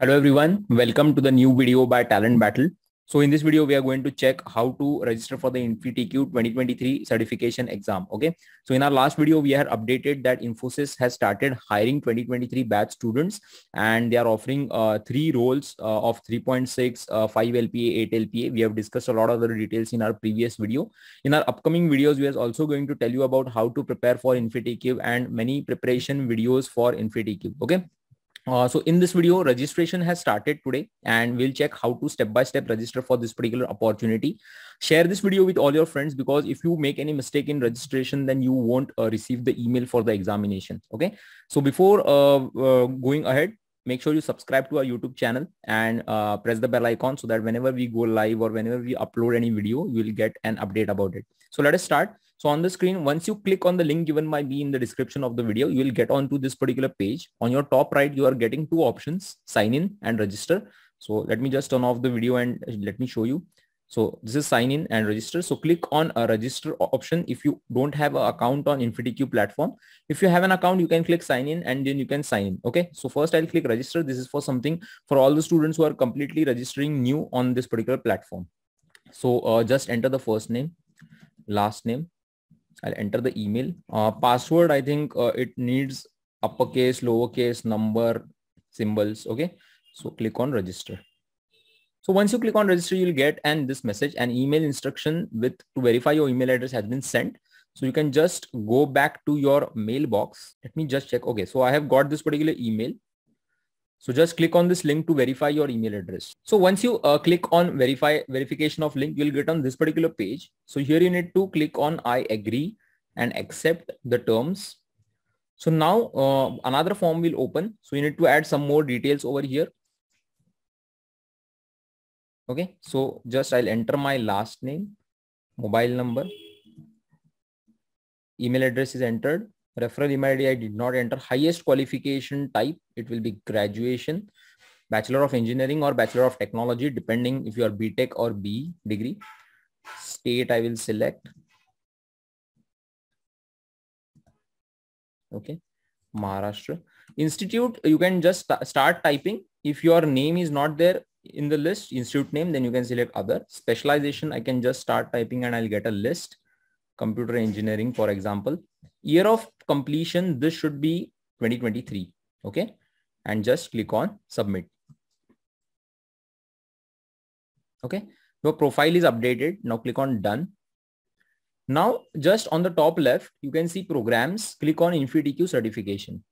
Hello everyone, welcome to the new video by Talent Battle. So in this video, we are going to check how to register for the InfiTQ 2023 certification exam. Okay. So in our last video, we had updated that Infosys has started hiring 2023 batch students and they are offering uh, three roles uh, of 3.6, uh, 5 LPA, 8 LPA. We have discussed a lot of the details in our previous video. In our upcoming videos, we are also going to tell you about how to prepare for InfiTQ and many preparation videos for InfiTQ. Okay. Uh, so in this video, registration has started today and we'll check how to step-by-step register for this particular opportunity. Share this video with all your friends because if you make any mistake in registration, then you won't uh, receive the email for the examination. Okay. So before uh, uh going ahead, make sure you subscribe to our YouTube channel and uh, press the bell icon so that whenever we go live or whenever we upload any video, you will get an update about it. So let us start. So on the screen, once you click on the link given by me in the description of the video, you will get onto this particular page. On your top right, you are getting two options, sign in and register. So let me just turn off the video and let me show you. So this is sign in and register. So click on a register option if you don't have an account on InfinityQ platform. If you have an account, you can click sign in and then you can sign in. Okay. So first I'll click register. This is for something for all the students who are completely registering new on this particular platform. So uh, just enter the first name, last name, I'll enter the email. Uh, password, I think uh, it needs uppercase, lowercase, number, symbols. Okay. So click on register. So once you click on register, you'll get and this message an email instruction with to verify your email address has been sent. So you can just go back to your mailbox. Let me just check. Okay. So I have got this particular email. So just click on this link to verify your email address. So once you uh, click on verify verification of link, you'll get on this particular page. So here you need to click on I agree and accept the terms. So now uh, another form will open. So you need to add some more details over here. Okay, so just I'll enter my last name, mobile number, email address is entered referral email id i did not enter highest qualification type it will be graduation bachelor of engineering or bachelor of technology depending if you are Tech or b degree state i will select okay maharashtra institute you can just start typing if your name is not there in the list institute name then you can select other specialization i can just start typing and i'll get a list computer engineering, for example, year of completion, this should be 2023. Okay. And just click on submit. Okay. Your profile is updated. Now click on done. Now, just on the top left, you can see programs, click on InfinityQ certification.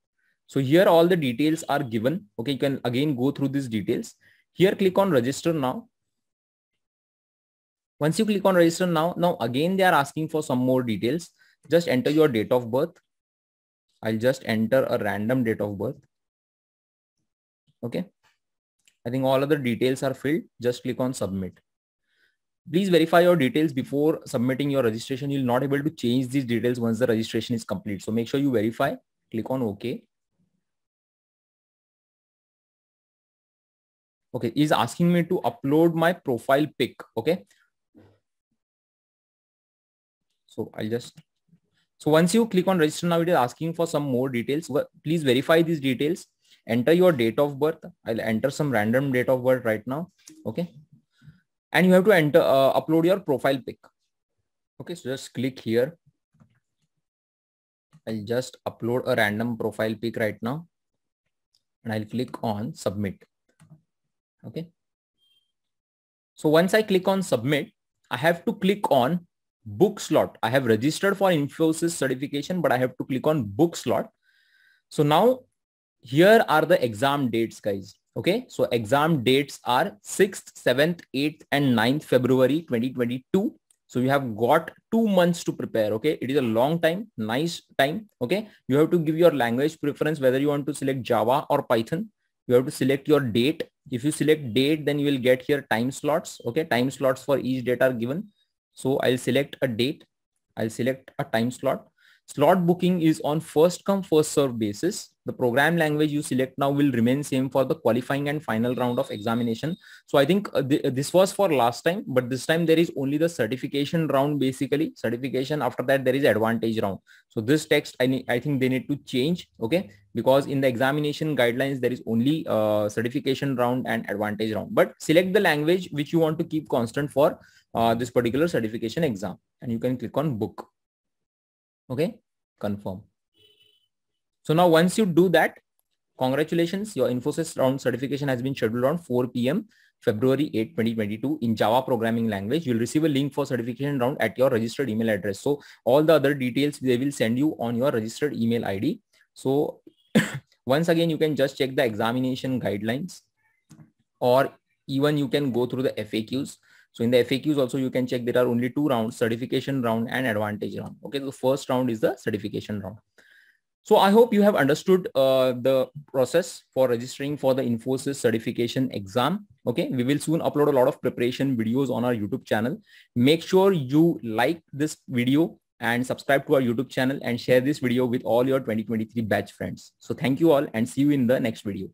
So here all the details are given. Okay. You can again go through these details. Here click on register now. Once you click on register now, now again, they are asking for some more details. Just enter your date of birth. I'll just enter a random date of birth. Okay. I think all other details are filled. Just click on submit. Please verify your details before submitting your registration. You'll not able to change these details once the registration is complete. So make sure you verify, click on OK. Okay, is asking me to upload my profile pic. Okay, so I'll just, so once you click on register now, it is asking for some more details. Please verify these details. Enter your date of birth. I'll enter some random date of birth right now. Okay. And you have to enter, uh, upload your profile pic. Okay. So just click here. I'll just upload a random profile pic right now and I'll click on submit. Okay. So once I click on submit, I have to click on book slot. I have registered for Infosys certification, but I have to click on book slot. So now here are the exam dates, guys. Okay, so exam dates are 6th, 7th, 8th and 9th February 2022. So you have got two months to prepare. Okay, it is a long time, nice time. Okay, you have to give your language preference, whether you want to select Java or Python. You have to select your date. If you select date, then you will get here time slots. Okay, time slots for each date are given so I'll select a date. I'll select a time slot. Slot booking is on first come first serve basis the program language you select now will remain same for the qualifying and final round of examination. So I think uh, th this was for last time, but this time there is only the certification round basically certification. After that, there is advantage round. So this text, I, I think they need to change. Okay. Because in the examination guidelines, there is only uh, certification round and advantage round, but select the language which you want to keep constant for uh, this particular certification exam and you can click on book. Okay. Confirm. So now once you do that, congratulations, your Infosys round certification has been scheduled on 4 p.m. February 8, 2022 in Java programming language. You'll receive a link for certification round at your registered email address. So all the other details they will send you on your registered email ID. So once again, you can just check the examination guidelines or even you can go through the FAQs. So in the FAQs also you can check there are only two rounds, certification round and advantage round. Okay, the first round is the certification round. So I hope you have understood uh, the process for registering for the Infosys certification exam. Okay, we will soon upload a lot of preparation videos on our YouTube channel. Make sure you like this video and subscribe to our YouTube channel and share this video with all your 2023 batch friends. So thank you all and see you in the next video.